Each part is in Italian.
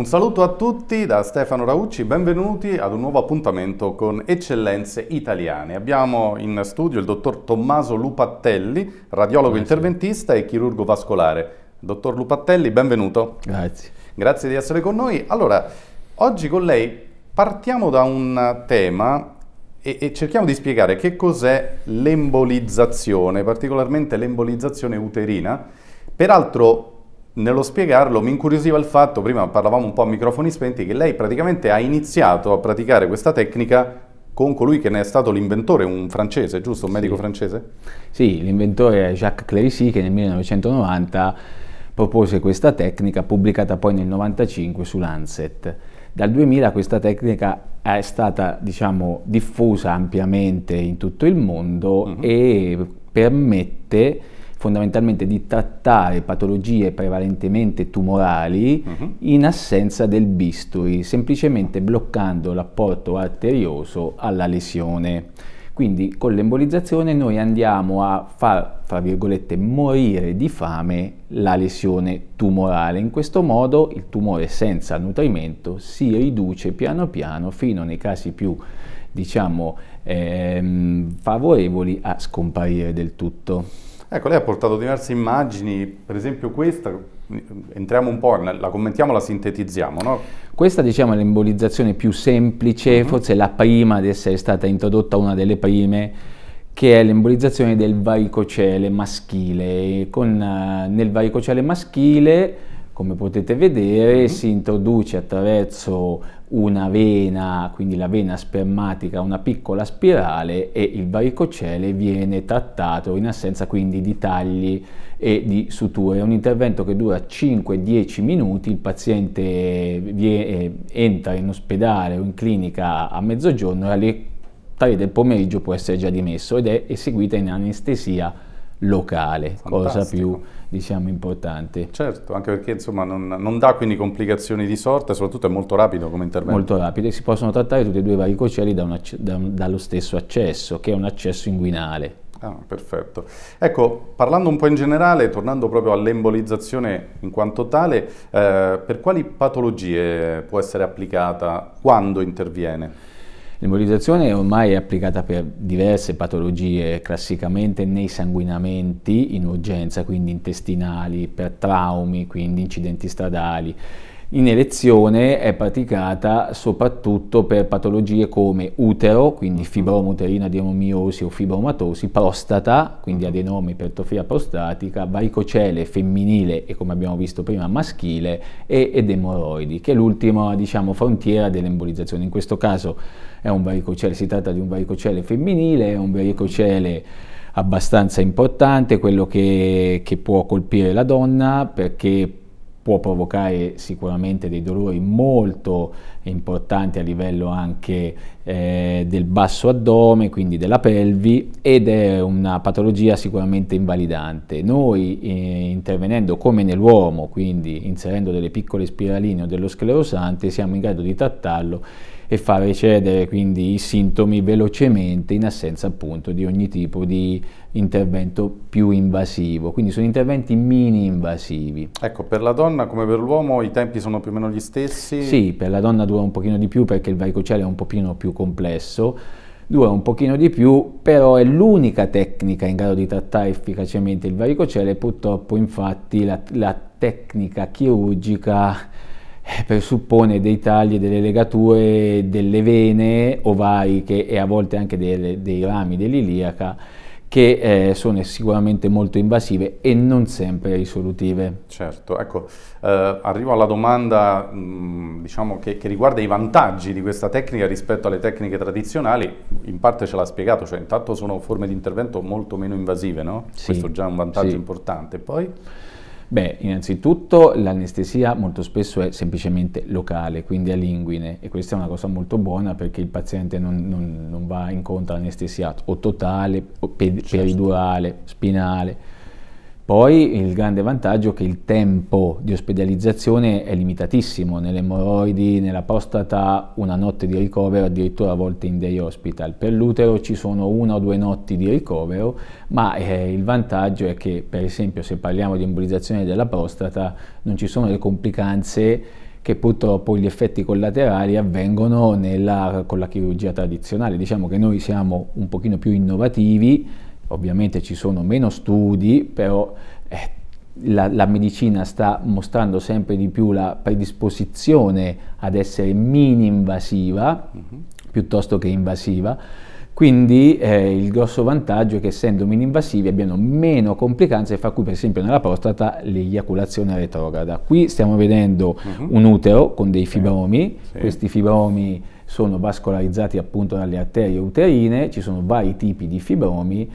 Un saluto a tutti da Stefano Raucci, benvenuti ad un nuovo appuntamento con Eccellenze Italiane. Abbiamo in studio il dottor Tommaso Lupattelli, radiologo Grazie. interventista e chirurgo vascolare. Dottor Lupattelli, benvenuto. Grazie. Grazie di essere con noi. Allora, oggi con lei partiamo da un tema e, e cerchiamo di spiegare che cos'è l'embolizzazione, particolarmente l'embolizzazione uterina. Peraltro nello spiegarlo mi incuriosiva il fatto, prima parlavamo un po' a microfoni spenti, che lei praticamente ha iniziato a praticare questa tecnica con colui che ne è stato l'inventore, un francese, giusto? Un medico sì. francese? Sì, l'inventore è Jacques Clerici che nel 1990 propose questa tecnica, pubblicata poi nel 1995 su Lancet. Dal 2000 questa tecnica è stata diciamo, diffusa ampiamente in tutto il mondo uh mm-hmm. -huh. e permette fondamentalmente di trattare patologie prevalentemente tumorali uh-huh. in assenza del bisturi, semplicemente bloccando l'apporto arterioso alla lesione. Quindi con l'embolizzazione noi andiamo a far, fra virgolette, morire di fame la lesione tumorale. In questo modo il tumore senza nutrimento si riduce piano piano fino nei casi più diciamo ehm, favorevoli a scomparire del tutto. Ecco, lei ha portato diverse immagini, per esempio questa, entriamo un po', la commentiamo, la sintetizziamo. No? Questa diciamo, è l'embolizzazione più semplice, uh mhm. -huh. forse la prima ad essere stata introdotta, una delle prime, che è l'embolizzazione del varicocele maschile. Con, eh, nel varicocele maschile come potete vedere mhm. si introduce attraverso una vena, quindi la vena spermatica, una piccola spirale e il varicocele viene trattato in assenza quindi di tagli e di suture. È un intervento che dura 5-10 minuti, il paziente viene, eh, entra in ospedale o in clinica a mezzogiorno e alle 3 del pomeriggio può essere già dimesso ed è eseguita in anestesia locale, Fantastico. cosa più diciamo, importante. Certo, anche perché insomma, non, non, dà quindi complicazioni di sorta soprattutto è molto rapido come intervento. Molto rapido e si possono trattare tutti e due i varicocelli da un, da dallo stesso accesso, che è un accesso inguinale. Ah, perfetto. Ecco, parlando un po' in generale, tornando proprio all'embolizzazione in quanto tale, eh, per quali patologie può essere applicata, quando interviene? L'embolizzazione ormai è applicata per diverse patologie, classicamente nei sanguinamenti in urgenza, quindi intestinali, per traumi, quindi incidenti stradali, in elezione è praticata soprattutto per patologie come utero, quindi mhm. fibroma uterina adenomiosi o fibromatosi, prostata, quindi mhm. adenomi per ipertrofia prostatica, varicocele femminile e come abbiamo visto prima maschile e, edemoroidi, che è l'ultima diciamo, frontiera dell'embolizzazione. In questo caso si tratta di un varicocele femminile, è un varicocele abbastanza importante, quello che, che può colpire la donna perché può provocare sicuramente dei dolori molto importanti a livello anche eh, del basso addome, quindi della pelvi, ed è una patologia sicuramente invalidante. Noi eh, intervenendo come nell'uomo, quindi inserendo delle piccole spiraline o dello sclerosante, siamo in grado di trattarlo e far recedere quindi i sintomi velocemente in assenza appunto di ogni tipo di intervento più invasivo. Quindi sono interventi mini invasivi. Ecco, per la donna come per l'uomo i tempi sono più o meno gli stessi? Sì, per la donna dura un pochino di più perché il varicocele è un pochino più complesso dura un pochino di più, però è l'unica tecnica in grado di trattare efficacemente il varicocele, purtroppo infatti la, la tecnica chirurgica eh, presuppone dei tagli, delle legature, delle vene ovariche e a volte anche delle, dei rami dell'iliaca che eh, sono sicuramente molto invasive e non sempre risolutive. Certo, ecco, eh, arrivo alla domanda mh, mm, diciamo che, che, riguarda i vantaggi di questa tecnica rispetto alle tecniche tradizionali, in parte ce l'ha spiegato, cioè intanto sono forme di intervento molto meno invasive, no? Sì, Questo già un vantaggio sì. importante. Poi... Beh, innanzitutto l'anestesia molto spesso è semplicemente locale, quindi a linguine, e questa è una cosa molto buona perché il paziente non, non, non va incontro all'anestesia o totale, o pe certo. peridurale, spinale poi il grande vantaggio è che il tempo di ospedalizzazione è limitatissimo, nelle emorroidi, nella prostata una notte di ricovero, addirittura a volte in day hospital. Per l'utero ci sono una o due notti di ricovero, ma eh, il vantaggio è che per esempio se parliamo di embolizzazione della prostata non ci sono le complicanze che purtroppo gli effetti collaterali avvengono nella, con la chirurgia tradizionale. Diciamo che noi siamo un pochino più innovativi ovviamente ci sono meno studi, però eh, la, la, medicina sta mostrando sempre di più la predisposizione ad essere mini-invasiva mm -hmm. piuttosto che invasiva. Quindi eh, il grosso vantaggio è che essendo mini-invasivi abbiano meno complicanze, fra cui per esempio nella prostata l'eiaculazione retrograda. Qui stiamo vedendo mm -hmm. un utero con dei eh, fibromi, sì. questi fibromi sono vascolarizzati appunto dalle arterie uterine, ci sono vari tipi di fibromi,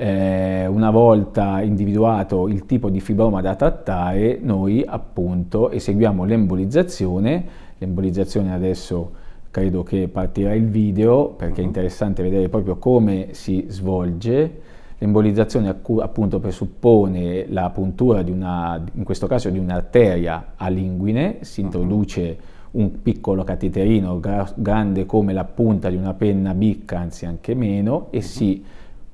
eh, una volta individuato il tipo di fibroma da trattare, noi appunto eseguiamo l'embolizzazione, l'embolizzazione adesso credo che partirà il video perché è mm-hmm. interessante vedere proprio come si svolge. L'embolizzazione appunto presuppone la puntura di una, in questo caso di un'arteria a linguine, si mm-hmm. introduce un piccolo cateterino gra grande come la punta di una penna bicca, anzi anche meno, e uh mm-hmm. -huh. si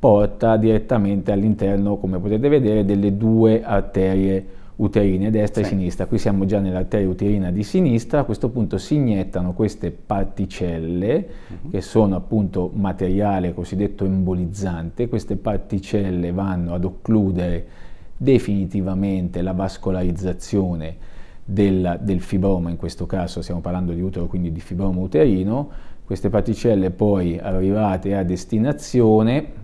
porta direttamente all'interno, come potete vedere, delle due arterie uterine, destra sì. e sinistra. Qui siamo già nell'arteria uterina di sinistra, a questo punto si iniettano queste particelle uh mhm. -huh. che sono appunto materiale cosiddetto embolizzante, queste particelle vanno ad occludere definitivamente la vascolarizzazione del, del fibroma, in questo caso stiamo parlando di utero, quindi di fibroma uterino, queste particelle poi arrivate a destinazione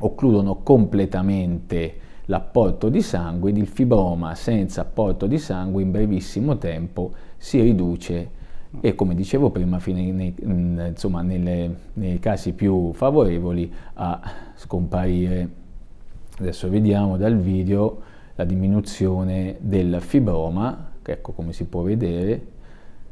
occludono completamente l'apporto di sangue ed il fibroma senza apporto di sangue in brevissimo tempo si riduce e come dicevo prima nei, insomma, nelle, nei casi più favorevoli a scomparire adesso vediamo dal video la diminuzione del fibroma che ecco come si può vedere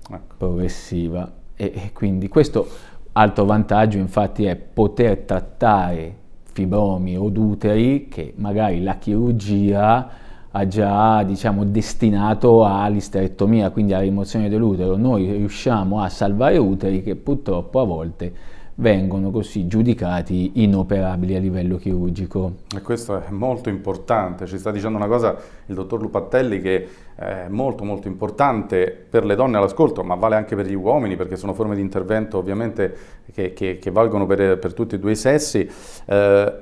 ecco. progressiva e, e quindi questo altro vantaggio infatti è poter trattare fibromi od d'uteri che magari la chirurgia ha già diciamo, destinato all'isterectomia, quindi alla rimozione dell'utero. Noi riusciamo a salvare uteri che purtroppo a volte vengono così giudicati inoperabili a livello chirurgico. E questo è molto importante, ci sta dicendo una cosa il dottor Lupattelli che è molto molto importante per le donne all'ascolto, ma vale anche per gli uomini perché sono forme di intervento ovviamente che, che, che valgono per, per, tutti e due i sessi. Eh,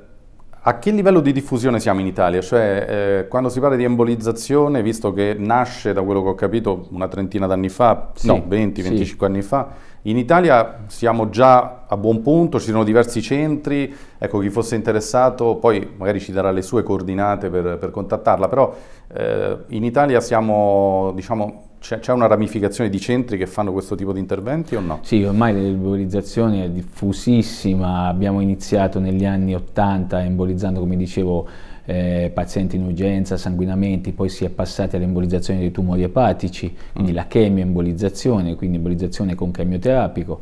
a che livello di diffusione siamo in Italia? Cioè, eh, quando si parla di embolizzazione, visto che nasce, da quello che ho capito, una trentina d'anni fa, sì, no, 20-25 sì. anni fa, in Italia siamo già a buon punto, ci sono diversi centri, ecco chi fosse interessato poi magari ci darà le sue coordinate per, per contattarla, però eh, in Italia siamo, diciamo, c'è una ramificazione di centri che fanno questo tipo di interventi o no? Sì, ormai l'embolizzazione è diffusissima, abbiamo iniziato negli anni 80 embolizzando, come dicevo, eh, pazienti in urgenza, sanguinamenti, poi si è passati all'embolizzazione dei tumori epatici, quindi mm. la chemioembolizzazione, quindi embolizzazione con chemioterapico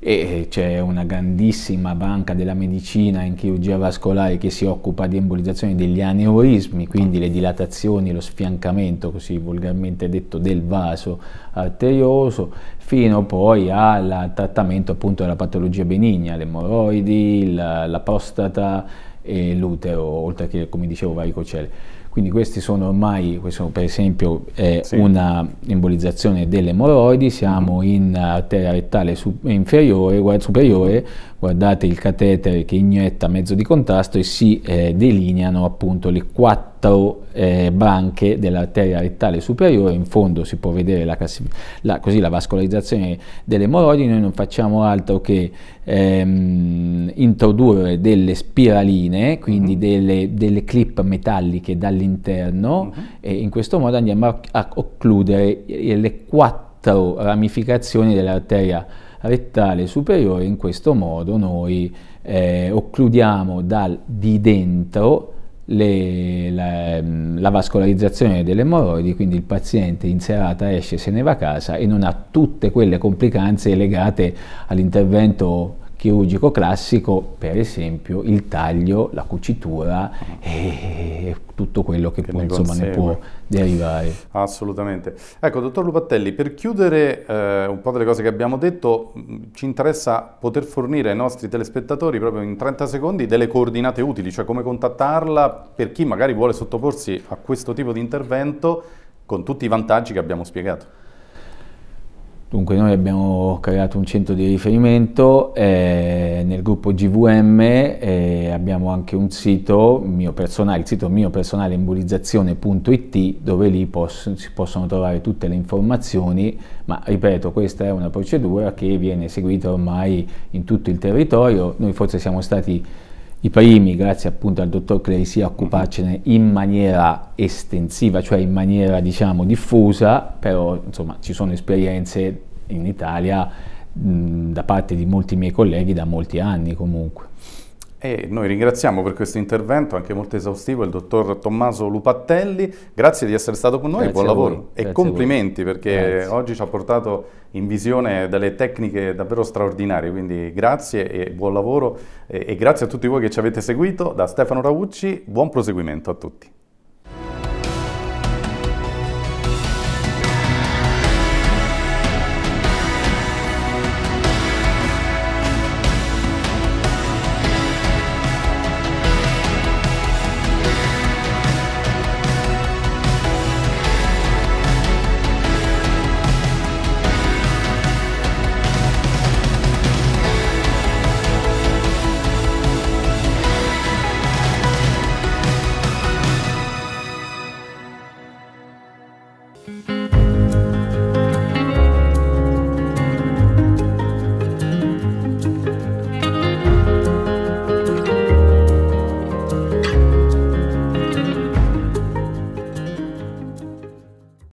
e eh, c'è una grandissima banca della medicina in chirurgia vascolare che si occupa di embolizzazione degli aneurismi, quindi le dilatazioni, lo sfiancamento, così volgarmente detto, del vaso arterioso, fino poi al trattamento appunto della patologia benigna, le emorroidi, la, la prostata, e l'utero, oltre che, come dicevo, cocele. Quindi questi sono ormai, questo per esempio è sì. una embolizzazione delle emorroidi, siamo mm-hmm. in arteria rettale inferiore, guard superiore, guardate il catetere che inietta mezzo di contrasto e si eh, delineano appunto le quattro quattro eh, branche dell'arteria rettale superiore, in fondo si può vedere la, la, così la vascolarizzazione dell'emorroidi, noi non facciamo altro che ehm, introdurre delle spiraline, quindi mm -hmm. delle, delle, clip metalliche dall'interno mm -hmm. e in questo modo andiamo a, a occludere le quattro ramificazioni dell'arteria rettale superiore, in questo modo noi eh, occludiamo dal di dentro le, la, mm, la, vascolarizzazione delle emorroidi, quindi il paziente in serata esce, se ne va a casa e non ha tutte quelle complicanze legate all'intervento chirurgico classico, per esempio il taglio, la cucitura e tutto quello che, che poi, ne, insomma, ne, può derivare. Assolutamente. Ecco, dottor Lupattelli, per chiudere eh, un po' delle cose che abbiamo detto, mm, ci interessa poter fornire ai nostri telespettatori proprio in 30 secondi delle coordinate utili, cioè come contattarla per chi magari vuole sottoporsi a questo tipo di intervento con tutti i vantaggi che abbiamo spiegato. Dunque noi abbiamo creato un centro di riferimento eh, nel gruppo GVM eh, abbiamo anche un sito mio personale, il sito mio personale embolizzazione.it dove lì posso, si possono trovare tutte le informazioni, ma ripeto questa è una procedura che viene seguita ormai in tutto il territorio, noi forse siamo stati i primi, grazie appunto al dottor Clesi, a occuparcene mm-hmm. in maniera estensiva, cioè in maniera diciamo diffusa, però insomma ci sono esperienze in Italia mh, mm, da parte di molti miei colleghi da molti anni comunque. E noi ringraziamo per questo intervento, anche molto esaustivo, il dottor Tommaso Lupattelli. Grazie di essere stato con noi, Grazie buon lavoro e Grazie complimenti perché Grazie. oggi ci ha portato in visione delle tecniche davvero straordinarie, quindi grazie e buon lavoro e grazie a tutti voi che ci avete seguito. Da Stefano Raucci, buon proseguimento a tutti.